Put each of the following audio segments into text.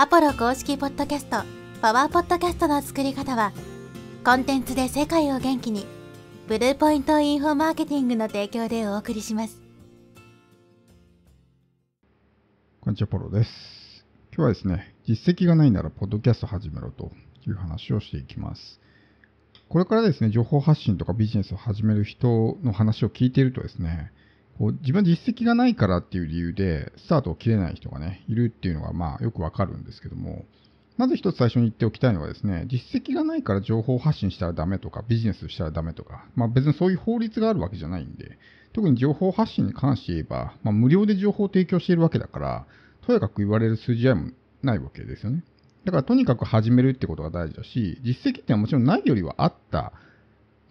アポロ公式ポッドキャストパワーポッドキャストの作り方はコンテンツで世界を元気にブルーポイントインフォマーケティングの提供でお送りしますこんにちはポロです今日はですね実績がないならポッドキャスト始めろという話をしていきますこれからですね情報発信とかビジネスを始める人の話を聞いているとですねこう自分は実績がないからっていう理由でスタートを切れない人がねいるっていうのがまあよくわかるんですけどもまず一つ最初に言っておきたいのはですね、実績がないから情報発信したらダメとか、ビジネスしたらダメとか、まあ別にそういう法律があるわけじゃないんで、特に情報発信に関して言えば、まあ無料で情報を提供しているわけだから、とやかく言われる数字合いもないわけですよね。だからとにかく始めるってことが大事だし、実績ってのはもちろんないよりはあった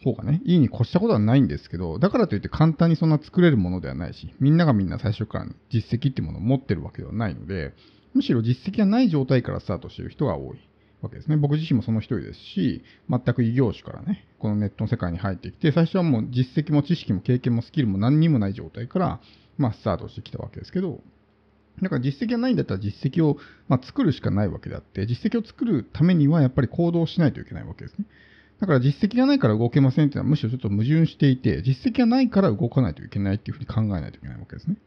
方がね、いいに越したことはないんですけど、だからといって簡単にそんな作れるものではないし、みんながみんな最初から実績っていうものを持ってるわけではないので、むしろ実績がない状態からスタートしてる人が多いわけですね。僕自身もその一人ですし、全く異業種からね、このネットの世界に入ってきて、最初はもう実績も知識も経験もスキルも何にもない状態から、まあ、スタートしてきたわけですけど、だから実績がないんだったら実績を、まあ、作るしかないわけであって、実績を作るためにはやっぱり行動しないといけないわけですね。だから実績がないから動けませんっていうのはむしろちょっと矛盾していて、実績がないから動かないといけないっていうふうに考えないといけないわけですね。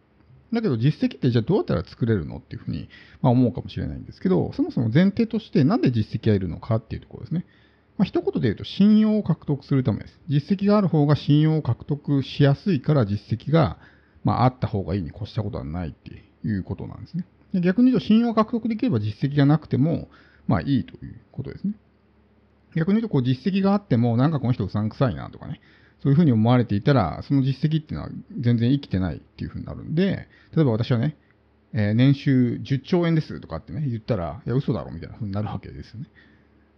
だけど実績ってじゃあどうやったら作れるのっていうふうに、ま思うかもしれないんですけど、そもそも前提としてなんで実績がいるのかっていうところですね。まあ、一言で言うと信用を獲得するためです。実績がある方が信用を獲得しやすいから実績が、まあ、あった方がいいに越したことはないっていうことなんですね。で逆に言うと信用を獲得できれば実績がなくても、まあいいということですね。逆に言うと実績があっても、なんかこの人うさんくさいなとかね、そういうふうに思われていたら、その実績っていうのは全然生きてないっていうふうになるんで、例えば私はね、えー、年収10兆円ですとかってね、言ったら、いや、嘘だろみたいなふうになるわけですよね。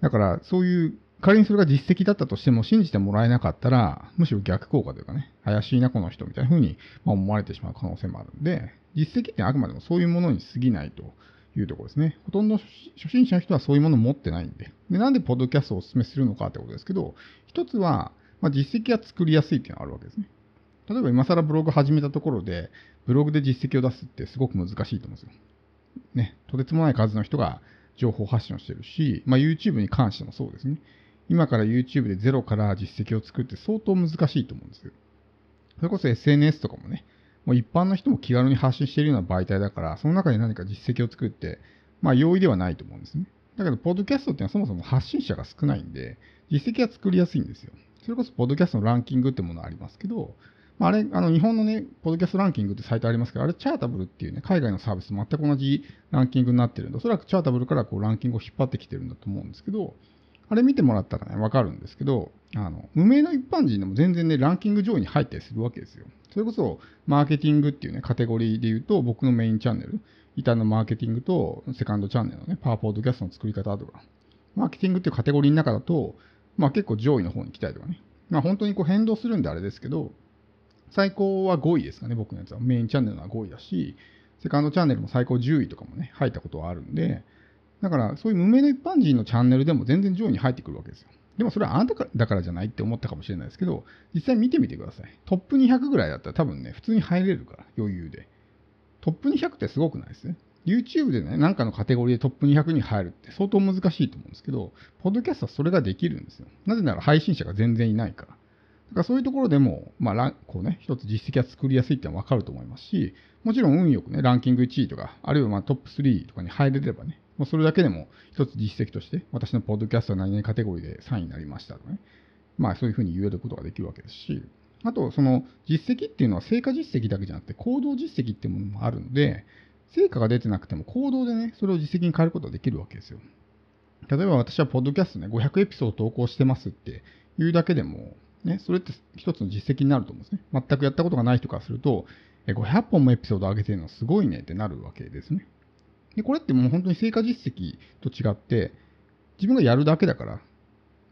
だから、そういう、仮にそれが実績だったとしても、信じてもらえなかったら、むしろ逆効果というかね、怪しいな、この人みたいなふうに思われてしまう可能性もあるんで、実績ってあくまでもそういうものに過ぎないというところですね。ほとんど初心者の人はそういうものを持ってないんで。で、なんでポッドキャストをお勧めするのかってことですけど、一つは、まあ、実績が作りやすいっていうのがあるわけですね。例えば今更ブログ始めたところで、ブログで実績を出すってすごく難しいと思うんですよ。ね、とてつもない数の人が情報発信をしてるし、まあ、YouTube に関してもそうですね。今から YouTube でゼロから実績を作るって相当難しいと思うんですよ。それこそ SNS とかもね、もう一般の人も気軽に発信しているような媒体だから、その中で何か実績を作って、まあ容易ではないと思うんですね。だけど、ポッドキャストっていうのはそもそも発信者が少ないんで、実績は作りやすいんですよ。それこそ、ポッドキャストのランキングってものありますけど、まあ、あれ、あの日本のね、ポッドキャストランキングってサイトありますけど、あれ、チャータブルっていうね、海外のサービスと全く同じランキングになってるんで、おそらくチャータブルからこうランキングを引っ張ってきてるんだと思うんですけど、あれ見てもらったらね、わかるんですけど、あの、無名の一般人でも全然ね、ランキング上位に入ったりするわけですよ。それこそ、マーケティングっていうね、カテゴリーで言うと、僕のメインチャンネル、イタのマーケティングと、セカンドチャンネルのね、パワーポードキャストの作り方とか、マーケティングっていうカテゴリーの中だと、まあ結構上位の方に来たりとかね。まあ本当にこう変動するんであれですけど、最高は5位ですかね、僕のやつは。メインチャンネルは5位だし、セカンドチャンネルも最高10位とかもね、入ったことはあるんで、だからそういう無名の一般人のチャンネルでも全然上位に入ってくるわけですよ。でもそれはあなただからじゃないって思ったかもしれないですけど、実際見てみてください。トップ200ぐらいだったら多分ね、普通に入れるから、余裕で。トップ200ってすごくないですね。YouTube でね、なんかのカテゴリーでトップ200に入るって相当難しいと思うんですけど、ポッドキャストはそれができるんですよ。なぜなら配信者が全然いないから。だからそういうところでも、まあ、こうね、一つ実績は作りやすいってのはわかると思いますし、もちろん運よくね、ランキング1位とか、あるいはまトップ3とかに入れればね、もうそれだけでも一つ実績として、私のポッドキャストは何々カテゴリーで3位になりましたとね。まあそういうふうに言えることができるわけですし、あとその実績っていうのは成果実績だけじゃなくて行動実績っていうものもあるので、成果が出てなくても行動でね、それを実績に変えることができるわけですよ。例えば私はポッドキャストね、500エピソード投稿してますっていうだけでも、ね、それって一つの実績になると思うんですね。全くやったことがない人からすると、500本もエピソード上げてるのすごいねってなるわけですね。で、これってもう本当に成果実績と違って、自分がやるだけだから、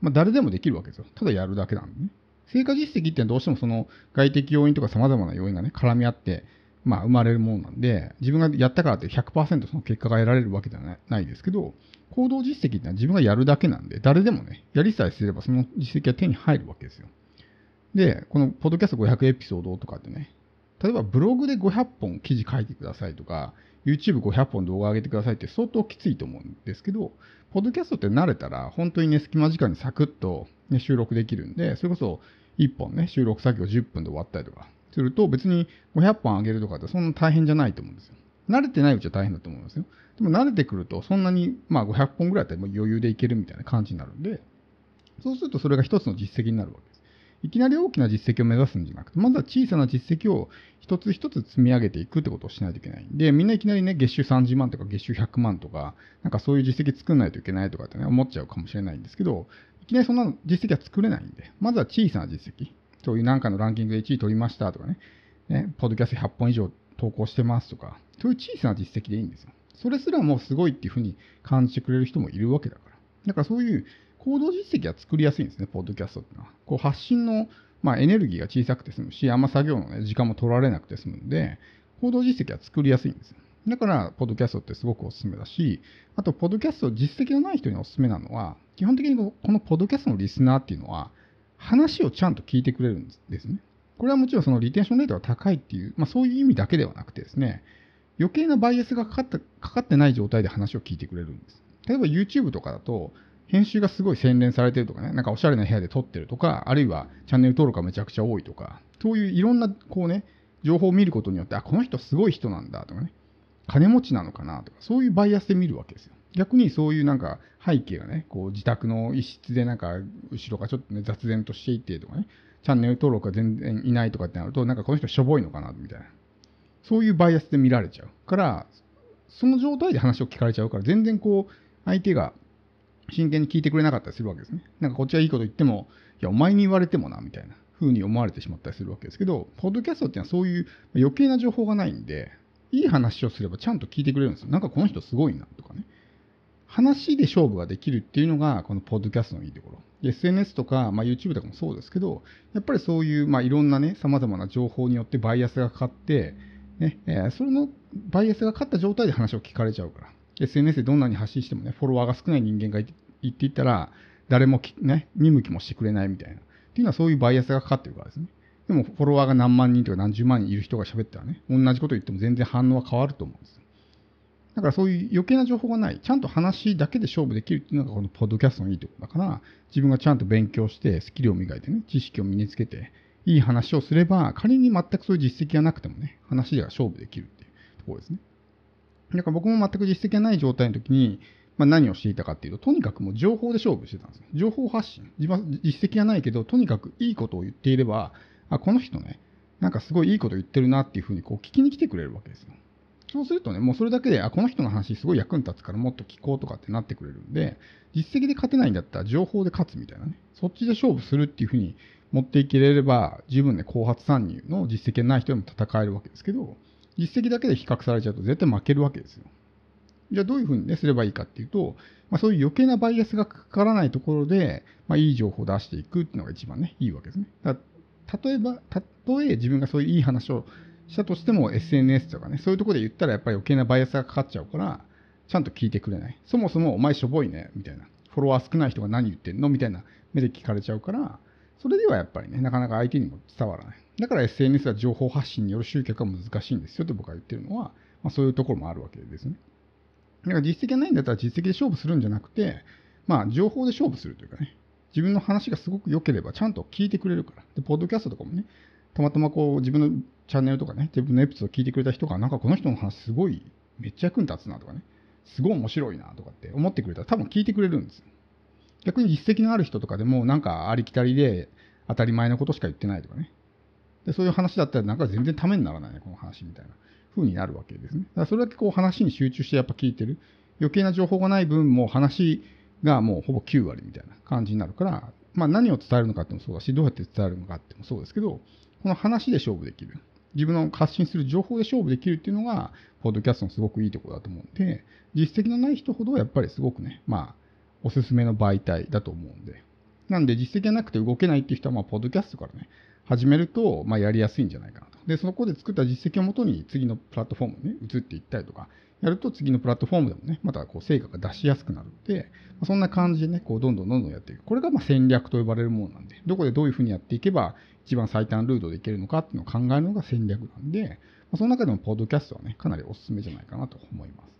まあ、誰でもできるわけですよ。ただやるだけなんでね。成果実績ってどうしてもその外的要因とか様々な要因がね、絡み合って、まあ、生まれるものなんで、自分がやったからって100%その結果が得られるわけじゃないないですけど、行動実績ってのは自分がやるだけなんで、誰でもね、やりさえすればその実績は手に入るわけですよ。で、このポッドキャスト500エピソードとかってね、例えばブログで500本記事書いてくださいとか、YouTube500 本動画上げてくださいって相当きついと思うんですけど、ポッドキャストって慣れたら、本当にね、隙間時間にサクッと、ね、収録できるんで、それこそ1本ね、収録作業10分で終わったりとかすると、別に500本上げるとかってそんな大変じゃないと思うんですよ。慣れてないうちは大変だと思うんですよ。でも慣れてくると、そんなに、まあ500本ぐらいだったら余裕でいけるみたいな感じになるんで、そうするとそれが一つの実績になるわけいきなり大きな実績を目指すんじゃなくて、まずは小さな実績を一つ一つ積み上げていくってことをしないといけない。で、みんないきなりね、月収30万とか月収100万とか、なんかそういう実績作んないといけないとかってね、思っちゃうかもしれないんですけど、いきなりそんな実績は作れないんで、まずは小さな実績。そういうなんかのランキングで1位取りましたとかね、ね、ポッドキャスト100本以上投稿してますとか、そういう小さな実績でいいんですよ。それすらもうすごいっていうふうに感じてくれる人もいるわけだから。だからそういう行動実績は作りやすいんですね、ポッドキャストっていうのは。こう発信の、まあ、エネルギーが小さくて済むし、あんま作業の、ね、時間も取られなくて済むんで、行動実績は作りやすいんですよ。だから、ポッドキャストってすごくおすすめだし、あと、ポッドキャスト実績のない人におすすめなのは、基本的にこのポッドキャストのリスナーっていうのは、話をちゃんと聞いてくれるんですね。これはもちろんそのリテンションレートが高いっていう、まあ、そういう意味だけではなくてですね、余計なバイアスがかかったかかってない状態で話を聞いてくれるんです。例えば YouTube とかだと、編集がすごい洗練されてるとかね、なんかおしゃれな部屋で撮ってるとか、あるいはチャンネル登録がめちゃくちゃ多いとか、そういういろんなこうね、情報を見ることによって、あ、この人すごい人なんだとかね、金持ちなのかなとか、そういうバイアスで見るわけですよ。逆にそういうなんか背景がね、こう自宅の一室でなんか後ろがちょっとね、雑然としていてとかね、チャンネル登録が全然いないとかってなると、なんかこの人しょぼいのかなみたいな。そういうバイアスで見られちゃうから、その状態で話を聞かれちゃうから、全然こう、相手が真剣に聞いてくれなかったりするわけですね。なんかこっちはいいこと言っても、いや、お前に言われてもな、みたいな風に思われてしまったりするわけですけど、ポッドキャストっていうのはそういう余計な情報がないんで、いい話をすればちゃんと聞いてくれるんですよ。なんかこの人すごいな、とかね。話で勝負ができるっていうのが、このポッドキャストのいいところ。SNS とか、まあ、YouTube とかもそうですけど、やっぱりそういう、まあ、いろんなね、様々な情報によってバイアスがかかって、ねえー、そのバイアスがかかった状態で話を聞かれちゃうから。SNS でどんなに発信してもね、フォロワーが少ない人間が言っていったら、誰もね、見向きもしてくれないみたいな。っていうのはそういうバイアスがかかってるからですね。でもフォロワーが何万人とか何十万人いる人が喋ったらね、同じこと言っても全然反応は変わると思うんです。だからそういう余計な情報がない、ちゃんと話だけで勝負できるっていうのがこのポッドキャストのいいところだから、自分がちゃんと勉強して、スキルを磨いてね、知識を身につけて、いい話をすれば、仮に全くそういう実績がなくてもね、話では勝負できるっていうところですね。だから僕も全く実績がない状態の時に、まあ、何をしていたかっていうと、とにかくもう情報で勝負してたんですね。情報発信。実績がないけど、とにかくいいことを言っていれば、あ、この人ね、なんかすごいいいこと言ってるなっていうふうにこう聞きに来てくれるわけですよ。そうするとね、もうそれだけで、あ、この人の話すごい役に立つからもっと聞こうとかってなってくれるんで、実績で勝てないんだったら情報で勝つみたいなね、そっちで勝負するっていうふうに持っていければ、十分ね、後発参入の実績がない人でも戦えるわけですけど、実績だけで比較されちゃうと絶対負けるわけですよ。じゃあどういうふうに、ね、すればいいかっていうと、まあ、そういう余計なバイアスがかからないところで、まあ、いい情報を出していくっていうのが一番ね、いいわけですね。だ例えば、たとえ自分がそういういい話をしたとしても SNS とかね、そういうところで言ったらやっぱり余計なバイアスがかかっちゃうから、ちゃんと聞いてくれない。そもそもお前しょぼいね、みたいな。フォロワー少ない人が何言ってんのみたいな目で聞かれちゃうから、それではやっぱりね、なかなか相手にも伝わらない。だから SNS は情報発信による集客が難しいんですよと僕は言ってるのは、まあ、そういうところもあるわけですね。だから実績がないんだったら実績で勝負するんじゃなくて、まあ、情報で勝負するというかね、自分の話がすごく良ければちゃんと聞いてくれるから。で、ポッドキャストとかもね、たまたまこう自分のチャンネルとかね、自分のエピソード聞いてくれた人が、なんかこの人の話すごいめっちゃ役に立つなとかね、すごい面白いなとかって思ってくれたら多分聞いてくれるんですよ。逆に実績のある人とかでもなんかありきたりで当たり前のことしか言ってないとかね、でそういう話だったらなんか全然ためにならないねこの話みたいな風になるわけですね。だからそれだけこう話に集中してやっぱ聞いてる余計な情報がない分もう話がもうほぼ9割みたいな感じになるから、まあ、何を伝えるのかってもそうだしどうやって伝えるのかってもそうですけどこの話で勝負できる自分の発信する情報で勝負できるっていうのがポッドキャストのすごくいいところだと思うんで実績のない人ほどやっぱりすごくねまあおすすめの媒体だと思うんでなんで実績がなくて動けないっていう人はまあポッドキャストからね始めると、まあ、やりやすいんじゃないかなと。で、そこで作った実績をもとに次のプラットフォームに、ね、移っていったりとか、やると次のプラットフォームでもね、またこう成果が出しやすくなるので、まそんな感じでね、こうどんどんどんどんやっていく。これがま戦略と呼ばれるものなんで、どこでどういうふうにやっていけば一番最短ルートでいけるのかっていうのを考えるのが戦略なんで、まその中でもポッドキャストはね、かなりおすすめじゃないかなと思います。